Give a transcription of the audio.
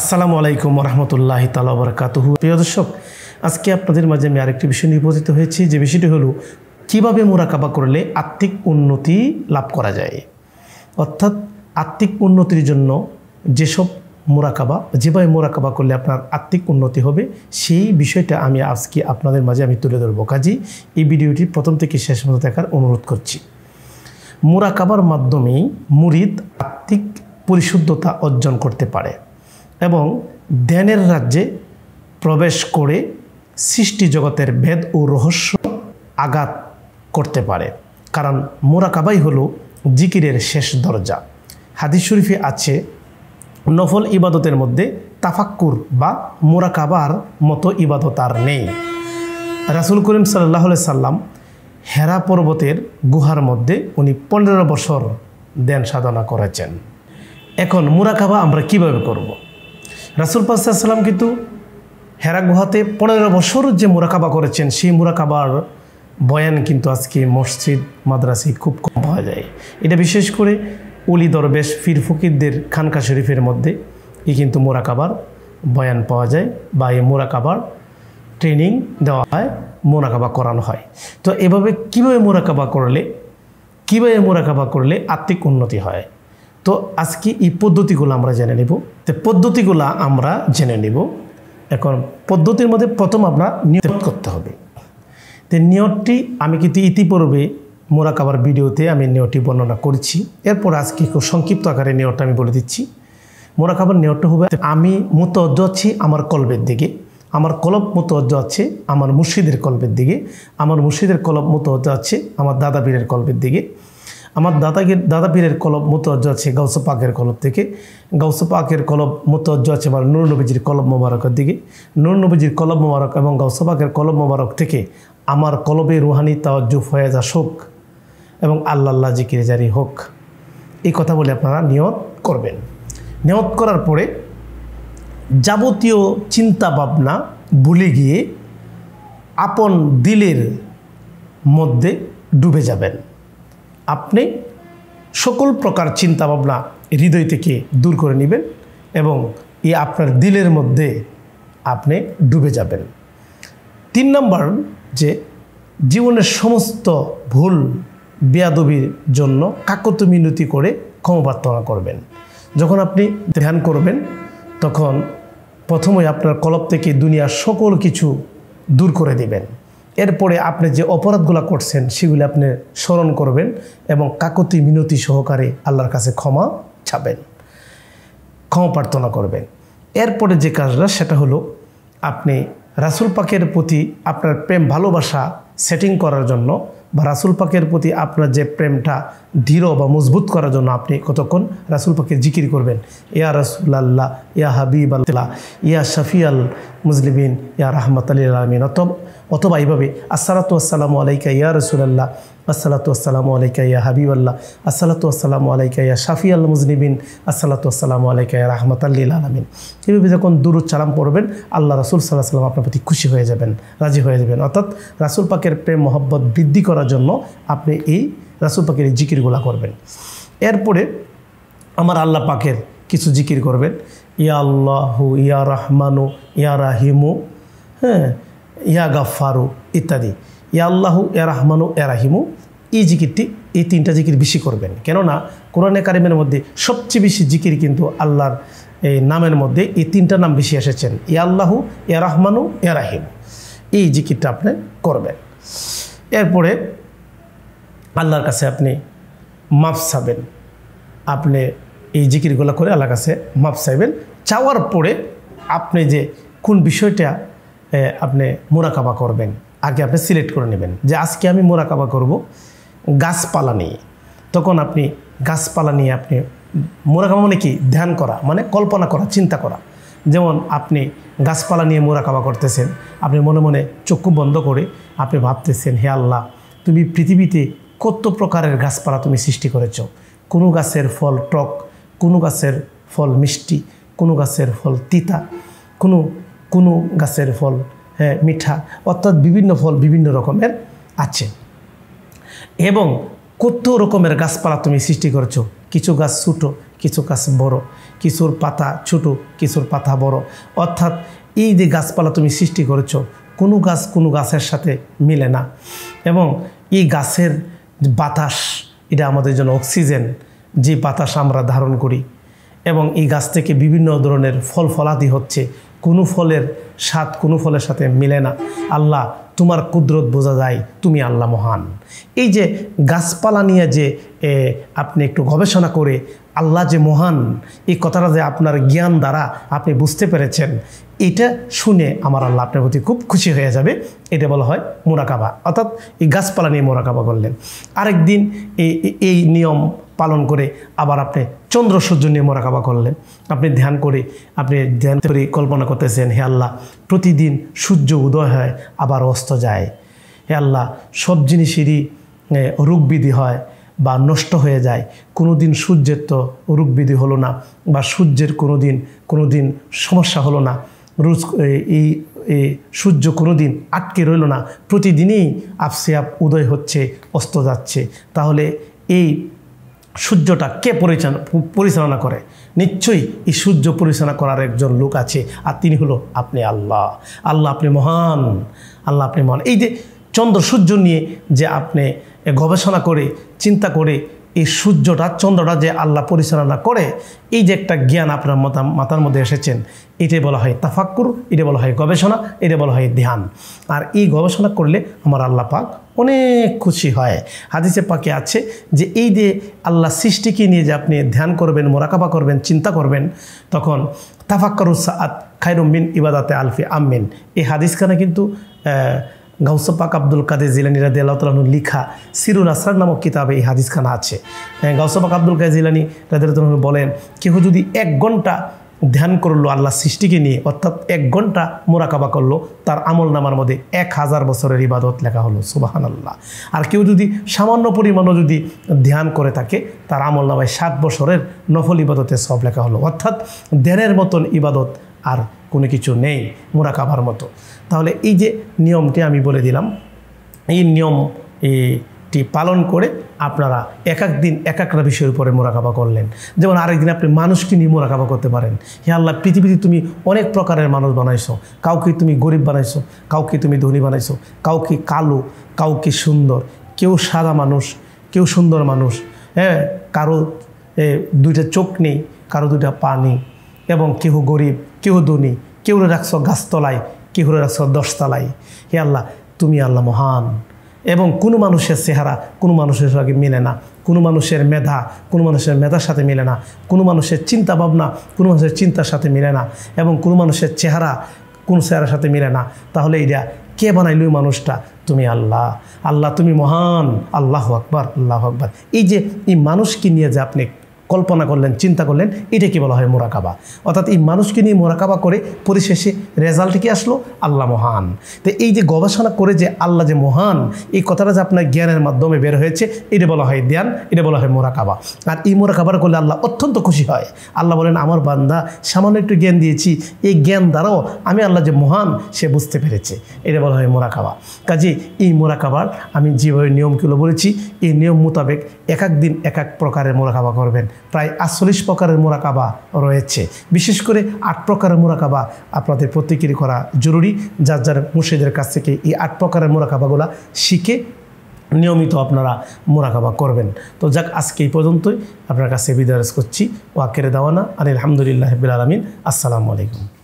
আসসালামু আলাইকুম রহমতুল্লাহ তালা বরকাতহু প্রিয় দর্শক আজকে আপনাদের মাঝে আমি আরেকটি বিষয় নিয়ে উপস্থিত হয়েছি যে বিষয়টি হলো কিভাবে মোরাকাবা করলে আর্থিক উন্নতি লাভ করা যায় অর্থাৎ আর্থিক উন্নতির জন্য যেসব মোরাকাবা যেভাবে মোরাকাবা করলে আপনার আর্থিক উন্নতি হবে সেই বিষয়টা আমি আজকে আপনাদের মাঝে আমি তুলে ধরবো কাজী এই ভিডিওটি প্রথম থেকে শেষ মতো দেখার অনুরোধ করছি মোরাকাবার মাধ্যমেই মুরিদ আত্মিক পরিশুদ্ধতা অর্জন করতে পারে এবং ধ্যানের রাজ্যে প্রবেশ করে সৃষ্টি জগতের ভেদ ও রহস্য আঘাত করতে পারে কারণ মোরাকাবাই হলো জিকিরের শেষ দরজা হাদিস শরীফে আছে নফল ইবাদতের মধ্যে তাফাক্কুর বা মোরাকাবার মতো ইবাদত আর নেই রাসুল করিম সাল্লাহ সাল্লাম হেরা পর্বতের গুহার মধ্যে উনি পনেরো বছর দেন সাধনা করেছেন এখন মুরাকাবা আমরা কিভাবে করব। রাসুল পাল্লাম কিন্তু হেরা গুহাতে পনেরো বছর যে মোরাকাবা করেছেন সেই মোরাকাবার বয়ান কিন্তু আজকে মসজিদ মাদ্রাসি খুব কম পাওয়া যায় এটা বিশেষ করে উলি দরবেশ ফির ফকিরদের খানকা শরীফের মধ্যে এই কিন্তু মোরাকাবার বয়ান পাওয়া যায় বা এই মোরাকাবার ট্রেনিং দেওয়া হয় মোরাকাবা করানো হয় তো এভাবে কীভাবে মোরাকাবা করলে কীভাবে মোরাকাবা করলে আত্মিক উন্নতি হয় তো আজকে এই পদ্ধতিগুলো আমরা জেনে নেব তো পদ্ধতিগুলো আমরা জেনে নেব এখন পদ্ধতির মধ্যে প্রথম আমরা নিয়ত করতে হবে তো নিয়তটি আমি কিন্তু ইতিপূর্বে মোরাকাবার ভিডিওতে আমি নিয়তটি বর্ণনা করছি এরপর আজকে খুব সংক্ষিপ্ত আকারে নিয়তটা আমি বলে দিচ্ছি মোরাকাবার নিয়তটা হবে আমি মুতজ্জ আছি আমার কল্পের দিকে আমার কলব মুতজ্জ আছে আমার মুর্শিদের কল্পের দিকে আমার মুর্শিদের কলব মুতজ্জ আছে আমার দাদা বীরের কল্পের দিকে আমার দাদাগির দাদা পীরের কলব মোতজ্জ আছে গাউস পাকের কলব থেকে গাউস পাকের কলব মোতজ্জ আছে আমার নুর নবীজির কলব মোবারকের দিকে নুর নবীজির কলব মোবারক এবং গাউস পাকের কলব মোবারক থেকে আমার কলবে রুহানি তাওয়াজ্জু ফয়েজ আসুক এবং আল্লাহ আল্লাহ জিকিরে জারি হোক এই কথা বলে আপনারা নিয়ত করবেন নিয়ত করার পরে যাবতীয় চিন্তা ভাবনা ভুলে গিয়ে আপন দিলের মধ্যে ডুবে যাবেন আপনি সকল প্রকার চিন্তাভাবনা হৃদয় থেকে দূর করে নেবেন এবং এ আপনার দিলের মধ্যে আপনি ডুবে যাবেন তিন নম্বর যে জীবনের সমস্ত ভুল বেয়াদবির জন্য কাকত মিনতি করে ক্ষমা প্রার্থনা করবেন যখন আপনি ধ্যান করবেন তখন প্রথমে আপনার কলপ থেকে দুনিয়ার সকল কিছু দূর করে দেবেন এরপরে আপনি যে অপরাধগুলো করছেন সেগুলি আপনি স্মরণ করবেন এবং কাকতি মিনতি সহকারে আল্লাহর কাছে ক্ষমা ছাপেন ক্ষমা প্রার্থনা করবেন এরপরে যে কাজটা সেটা হলো আপনি রাসুল পাকের প্রতি আপনার প্রেম ভালোবাসা সেটিং করার জন্য বা রাসুল পাকের প্রতি আপনার যে প্রেমটা দৃঢ় বা মজবুত করার জন্য আপনি কতক্ষণ রাসুল পাকে জিকির করবেন ইয়া রাসুল আল্লাহ ইয়া হাবিব আল্লাহ ইয়া শফি আল মুজলিবিন ইয়া রহমত আলী আলমিন অতব অথবা এইভাবে আসসালাতু আসসালামু আলাইকা ইয়া রসুলাল্লাহ আসসালাতু আসসালামু আলাইকা ইয়া হাবিবাল্লাহ আসসালাতু আসসালামু আলাইকা ইয়া শাফি আল মুজনিবিন আসসালাতু আসসালামু আলাইকা ইয়া রহমত আল্লিল আলমিন এভাবে যখন দুরুদ সালাম পড়বেন আল্লাহ রাসুল সাল্লাহ সাল্লাম আপনার প্রতি খুশি হয়ে যাবেন রাজি হয়ে যাবেন অর্থাৎ রাসুল পাকের প্রেম মহব্বত বৃদ্ধি করার জন্য আপনি এই রাসুল পাকের এই জিকিরগুলা করবেন এরপরে আমার আল্লাহ পাকের কিছু জিকির করবেন ইয়া আল্লাহু ইয়া রাহমানু ইয়া রাহিমু হ্যাঁ ইয়া গাফারু ইত্যাদি ইয়া আল্লাহু এ রাহমানু এ রাহিমু এই জিকিরটি এই তিনটা জিকির বেশি করবেন কেননা কোরআনে কারিমের মধ্যে সবচেয়ে বেশি জিকির কিন্তু আল্লাহর এই নামের মধ্যে এই তিনটা নাম বেশি এসেছেন ইয়া আল্লাহু এ রাহমানু এ রাহিম এই জিকিরটা আপনি করবেন এরপরে আল্লাহর কাছে আপনি মাপ চাবেন আপনি এই জিকিরগুলো করে আল্লাহর কাছে মাপ চাইবেন চাওয়ার পরে আপনি যে কোন বিষয়টা আপনি মোরাকাবা করবেন আগে আপনি সিলেক্ট করে নেবেন যে আজকে আমি মোরাকাবা করব গাছপালা নিয়ে তখন আপনি গাছপালা নিয়ে আপনি মোরাকাবা মানে কি ধ্যান করা মানে কল্পনা করা চিন্তা করা যেমন আপনি গাছপালা নিয়ে মোরাকাবা করতেছেন আপনি মনে মনে চক্ষু বন্ধ করে আপনি ভাবতেছেন হে আল্লাহ তুমি পৃথিবীতে কত প্রকারের গাছপালা তুমি সৃষ্টি করেছ কোনো গাছের ফল টক কোনো গাছের ফল মিষ্টি কোনো গাছের ফল তিতা কোনো কোনো গাছের ফল হ্যাঁ মিঠা অর্থাৎ বিভিন্ন ফল বিভিন্ন রকমের আছে এবং কত রকমের গাছপালা তুমি সৃষ্টি করছো কিছু গাছ ছোটো কিছু গাছ বড় কিছুর পাতা ছোট কিছুর পাতা বড় অর্থাৎ এই যে গাছপালা তুমি সৃষ্টি করেছো কোনো গাছ কোনো গাছের সাথে মিলে না এবং এই গাছের বাতাস এটা আমাদের জন্য অক্সিজেন যে বাতাস আমরা ধারণ করি এবং এই গাছ থেকে বিভিন্ন ধরনের ফল ফলাদি হচ্ছে কোনো ফলের স্বাদ কোনো ফলের সাথে মিলে না আল্লাহ তোমার কুদরত বোঝা যায় তুমি আল্লাহ মহান এই যে গাছপালা নিয়ে যে আপনি একটু গবেষণা করে আল্লাহ যে মহান এই কথাটা যে আপনার জ্ঞান দ্বারা আপনি বুঝতে পেরেছেন এটা শুনে আমার আল্লাহ আপনার প্রতি খুব খুশি হয়ে যাবে এটা বলা হয় মোরাকাবা অর্থাৎ এই গাছপালা নিয়ে মোরাকাবা করলেন আরেকদিন এই নিয়ম পালন করে আবার আপনি চন্দ্র সূর্য নিয়ে মোরাকাবা করলেন আপনি ধ্যান করে আপনি ধ্যান করে কল্পনা করতেছেন হে আল্লাহ প্রতিদিন সূর্য উদয় হয় আবার অস্ত যায় হে আল্লাহ সব জিনিসেরই রোগবিধি হয় বা নষ্ট হয়ে যায় কোনো দিন সূর্যের তো রোগবিধি হলো না বা সূর্যের কোনো দিন কোনো দিন সমস্যা হলো না রোজ এই সূর্য কোনো দিন আটকে রইল না প্রতিদিনই আপসে আপ উদয় হচ্ছে অস্ত যাচ্ছে তাহলে এই সূর্যটা কে পরিচালনা পরিচালনা করে নিশ্চয়ই এই সূর্য পরিচালনা করার একজন লোক আছে আর তিনি হলো আপনি আল্লাহ আল্লাহ আপনি মহান আল্লাহ আপনি মহান এই যে চন্দ্র সূর্য নিয়ে যে আপনি গবেষণা করে চিন্তা করে এই সূর্যটা চন্দ্রটা যে আল্লাহ পরিচালনা করে এই যে একটা জ্ঞান আপনার মাথা মাথার মধ্যে এসেছেন এটাই বলা হয় তাফাক্কুর এটা বলা হয় গবেষণা এটা বলা হয় ধ্যান আর এই গবেষণা করলে আমার আল্লাহ পাক অনেক খুশি হয় হাদিসে পাকে আছে যে এই যে আল্লাহ সৃষ্টিকে নিয়ে যে আপনি ধ্যান করবেন মোরাকাবা করবেন চিন্তা করবেন তখন তাফাক্করুসাদ খায়রুমিন ইবাদাতে আলফি আমিন এই হাদিসখানা কিন্তু গাউসাপাক আব্দুল কাদের জিলানি রাদি আল্লাহ লিখা সিরুল আসরার নামক কিতাবে এই খানা আছে হ্যাঁ, গাউসাপাক আব্দুল কাদের জিলানি রাদি আল্লাহ বলেন কেউ যদি এক ঘন্টা ধ্যান করলো আল্লাহ সৃষ্টিকে নিয়ে অর্থাৎ এক ঘন্টা মোরাকাবা করলো তার আমল নামার মধ্যে এক হাজার বছরের ইবাদত লেখা হলো সুবাহান আল্লাহ আর কেউ যদি সামান্য পরিমাণও যদি ধ্যান করে থাকে তার আমল নামায় সাত বছরের নফল ইবাদতে সব লেখা হলো অর্থাৎ ধ্যানের মতন ইবাদত আর কোনো কিছু নেই মোরাকাভার মতো তাহলে এই যে নিয়মটি আমি বলে দিলাম এই নিয়ম এটি পালন করে আপনারা এক এক দিন এক একটা বিষয়ের উপরে মোরাকাবা করলেন যেমন আরেকদিন আপনি মানুষকে নিয়ে মোরাকাবা করতে পারেন হে আল্লাহ পৃথিবীতে তুমি অনেক প্রকারের মানুষ বানাইছো কাউকে তুমি গরিব বানাইছো কাউকে তুমি ধনী বানাইছো কাউকে কালো কাউকে সুন্দর কেউ সাদা মানুষ কেউ সুন্দর মানুষ হ্যাঁ কারো দুইটা চোখ নেই কারো দুইটা পা নেই এবং কেহ গরিব কেহ ধনী কেউরে রাখছ গাছতলায় কেহুরে রাখছ দশতলায় হে আল্লাহ তুমি আল্লাহ মহান এবং কোনো মানুষের চেহারা কোনো মানুষের সঙ্গে মেলে না কোনো মানুষের মেধা কোনো মানুষের মেধার সাথে মেলে না কোনো মানুষের চিন্তা ভাবনা কোনো মানুষের চিন্তার সাথে মেলে না এবং কোনো মানুষের চেহারা কোন চেহারার সাথে মেলে না তাহলে এটা কে বানাইল মানুষটা তুমি আল্লাহ আল্লাহ তুমি মহান আল্লাহ আকবর আল্লাহ আকবর এই যে এই মানুষকে নিয়ে যে আপনি কল্পনা করলেন চিন্তা করলেন এটাকে বলা হয় মোরাকাবা অর্থাৎ এই মানুষকে নিয়ে মোরাকাবা করে পরিশেষে রেজাল্ট কি আসলো আল্লাহ মহান তো এই যে গবেষণা করে যে আল্লাহ যে মহান এই কথাটা যে আপনার জ্ঞানের মাধ্যমে বের হয়েছে এটা বলা হয় ধ্যান এটা বলা হয় মোরাকাবা আর এই মোরাকাবার করলে আল্লাহ অত্যন্ত খুশি হয় আল্লাহ বলেন আমার বান্দা সামান্য একটু জ্ঞান দিয়েছি এই জ্ঞান দ্বারাও আমি আল্লাহ যে মহান সে বুঝতে পেরেছে এটা বলা হয় মোরাকাবা কাজে এই মোরাকাবার আমি যেভাবে নিয়মগুলো বলেছি এই নিয়ম মোতাবেক এক এক দিন এক এক প্রকারের মোরাকাবা করবেন প্রায় আটচল্লিশ প্রকারের মোরাকাবা রয়েছে বিশেষ করে আট প্রকারের মোরাকাবা আপনাদের প্রত্যেকেরই করা জরুরি যার যার মুর্শিদের কাছ থেকে এই আট প্রকারের মোরাকাবাগুলো শিখে নিয়মিত আপনারা মোরাকাবা করবেন তো যাক আজকে এই পর্যন্তই আপনার কাছে বিদায় করছি ওয়াকের দেওয়ানা আর আলহামদুলিল্লাহ আলমিন আসসালামু আলাইকুম